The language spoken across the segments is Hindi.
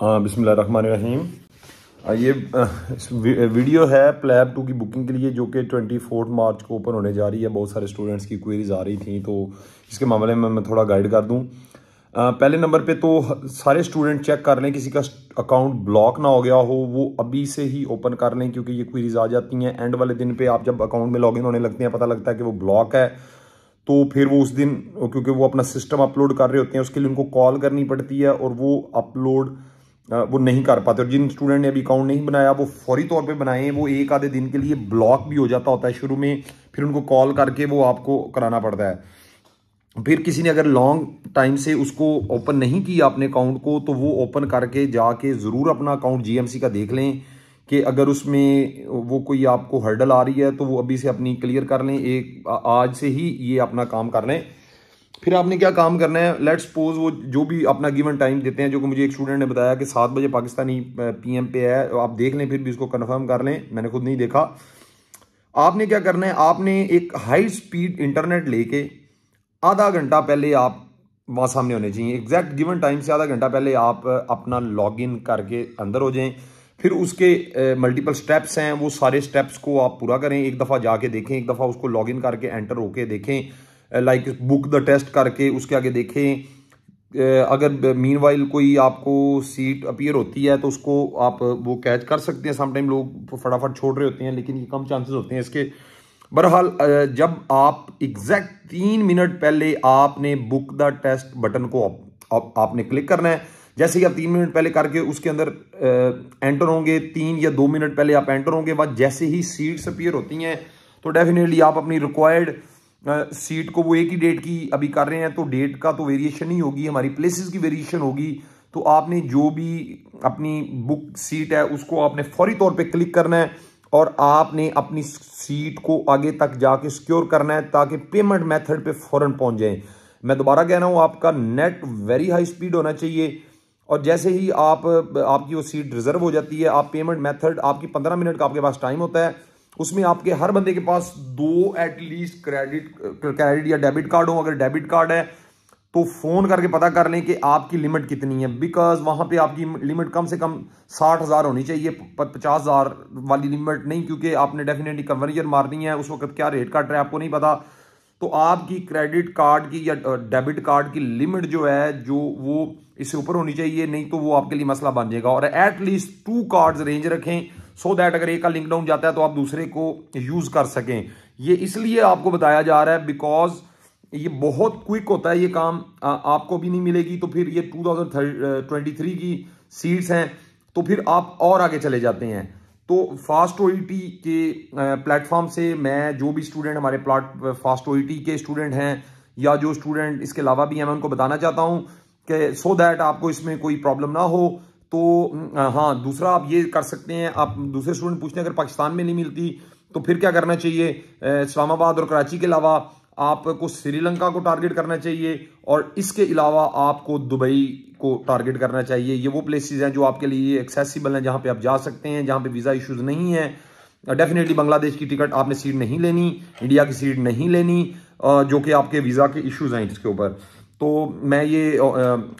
हाँ, रहीम ये वीडियो है प्लेब टू की बुकिंग के लिए जो कि ट्वेंटी फोर्थ मार्च को ओपन होने जा रही है बहुत सारे स्टूडेंट्स की क्वेरीज आ रही थी तो इसके मामले में मैं थोड़ा गाइड कर दूं पहले नंबर पे तो सारे स्टूडेंट चेक कर लें किसी का अकाउंट ब्लॉक ना हो गया हो वो अभी से ही ओपन कर लें क्योंकि ये क्वेरीज़ आ जाती हैं एंड वाले दिन पर आप जब अकाउंट में लॉगिन होने लगते हैं पता लगता है कि वो ब्लॉक है तो फिर वो उस दिन क्योंकि वो अपना सिस्टम अपलोड कर रहे होते हैं उसके लिए उनको कॉल करनी पड़ती है और वो अपलोड वो नहीं कर पाते और जिन स्टूडेंट ने अभी अकाउंट नहीं बनाया वो फौरी तौर पे बनाएं वो एक आधे दिन के लिए ब्लॉक भी हो जाता होता है शुरू में फिर उनको कॉल करके वो आपको कराना पड़ता है फिर किसी ने अगर लॉन्ग टाइम से उसको ओपन नहीं किया अपने अकाउंट को तो वो ओपन करके जाके ज़रूर अपना अकाउंट जी का देख लें कि अगर उसमें वो कोई आपको हर्डल आ रही है तो वो अभी से अपनी क्लियर कर लें एक आज से ही ये अपना काम कर लें फिर आपने क्या काम करना है लेट सपोज वो जो भी अपना गिवन टाइम देते हैं जो कि मुझे एक स्टूडेंट ने बताया कि सात बजे पाकिस्तानी पीएम पे है आप देख लें फिर भी इसको कन्फर्म कर लें मैंने खुद नहीं देखा आपने क्या करना है आपने एक हाई स्पीड इंटरनेट लेके आधा घंटा पहले आप वहाँ सामने होने चाहिए एग्जैक्ट गिवन टाइम से आधा घंटा पहले आप अपना लॉग इन करके अंदर हो जाएं फिर उसके मल्टीपल स्टेप्स हैं वो सारे स्टेप्स को आप पूरा करें एक दफ़ा जाके देखें एक दफ़ा उसको लॉग इन करके एंटर होके देखें लाइक बुक द टेस्ट करके उसके आगे देखें अगर मीन वाइल कोई आपको सीट अपीयर होती है तो उसको आप वो कैच कर सकते हैं समटाइम लोग फटाफट छोड़ रहे होते हैं लेकिन ये कम चांसेस होते हैं इसके बहरहाल जब आप एग्जैक्ट तीन मिनट पहले आपने बुक द टेस्ट बटन को आप, आप, आपने क्लिक करना है जैसे कि आप तीन मिनट पहले करके उसके अंदर आ, एंटर होंगे तीन या दो मिनट पहले आप एंटर होंगे बाद जैसे ही सीट्स अपियर होती हैं तो डेफिनेटली आप अपनी रिक्वायर्ड सीट को वो एक ही डेट की अभी कर रहे हैं तो डेट का तो वेरिएशन ही होगी हमारी प्लेसेस की वेरिएशन होगी तो आपने जो भी अपनी बुक सीट है उसको आपने फौरी तौर पे क्लिक करना है और आपने अपनी सीट को आगे तक जाके सिक्योर करना है ताकि पेमेंट मेथड पे फौरन पहुंच जाए मैं दोबारा कह रहा हूँ आपका नेट वेरी हाई स्पीड होना चाहिए और जैसे ही आप आपकी वो सीट रिजर्व हो जाती है आप पेमेंट मेथड आपकी पंद्रह मिनट का आपके पास टाइम होता है उसमें आपके हर बंदे के पास दो एटलीस्ट क्रेडिट क्रेडिट या डेबिट कार्ड हो अगर डेबिट कार्ड है तो फ़ोन करके पता कर लें कि आपकी लिमिट कितनी है बिकॉज वहां पे आपकी लिमिट कम से कम साठ हज़ार होनी चाहिए पचास हज़ार वाली लिमिट नहीं क्योंकि आपने डेफिनेटली कन्वर्जन मारनी है उस वक्त क्या रेट काट रहा है आपको नहीं पता तो आपकी क्रेडिट कार्ड की या डेबिट कार्ड की लिमिट जो है जो वो इससे ऊपर होनी चाहिए नहीं तो वो आपके लिए मसला बन जाएगा और एटलीस्ट टू कार्ड रेंज रखें सो दैट अगर एक का लिंक डाउन जाता है तो आप दूसरे को यूज़ कर सकें ये इसलिए आपको बताया जा रहा है बिकॉज ये बहुत क्विक होता है ये काम आ, आपको भी नहीं मिलेगी तो फिर ये 2023 की सीट्स हैं तो फिर आप और आगे चले जाते हैं तो फास्ट ओ e के प्लेटफॉर्म से मैं जो भी स्टूडेंट हमारे प्लाट फास्ट ओ के स्टूडेंट हैं या जो स्टूडेंट इसके अलावा भी हैं मैं उनको बताना चाहता हूँ कि सो दैट आपको इसमें कोई प्रॉब्लम ना हो तो हाँ दूसरा आप ये कर सकते हैं आप दूसरे स्टूडेंट पूछते हैं अगर पाकिस्तान में नहीं मिलती तो फिर क्या करना चाहिए इस्लामाबाद और कराची के अलावा आपको श्रीलंका को टारगेट करना चाहिए और इसके अलावा आपको दुबई को टारगेट करना चाहिए ये वो प्लेसेस हैं जो आपके लिए एक्सेसिबल हैं जहाँ पे आप जा सकते हैं जहाँ पे वीज़ा इश्यूज नहीं है डेफिनेटली बांग्लादेश की टिकट आपने सीट नहीं लेनी इंडिया की सीट नहीं लेनी जो कि आपके वीज़ा के इशूज़ हैं इसके ऊपर तो मैं ये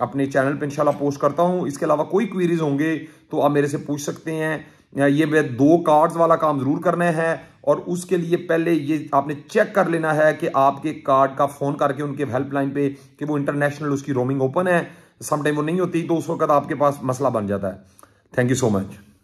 अपने चैनल पे इंशाल्लाह पोस्ट करता हूँ इसके अलावा कोई क्वीरीज होंगे तो आप मेरे से पूछ सकते हैं ये मैं दो कार्ड्स वाला काम ज़रूर करना है और उसके लिए पहले ये आपने चेक कर लेना है कि आपके कार्ड का फ़ोन करके उनके हेल्पलाइन पे कि वो इंटरनेशनल उसकी रोमिंग ओपन है समटाइम वो नहीं होती तो उस वक्त आपके पास मसला बन जाता है थैंक यू सो मच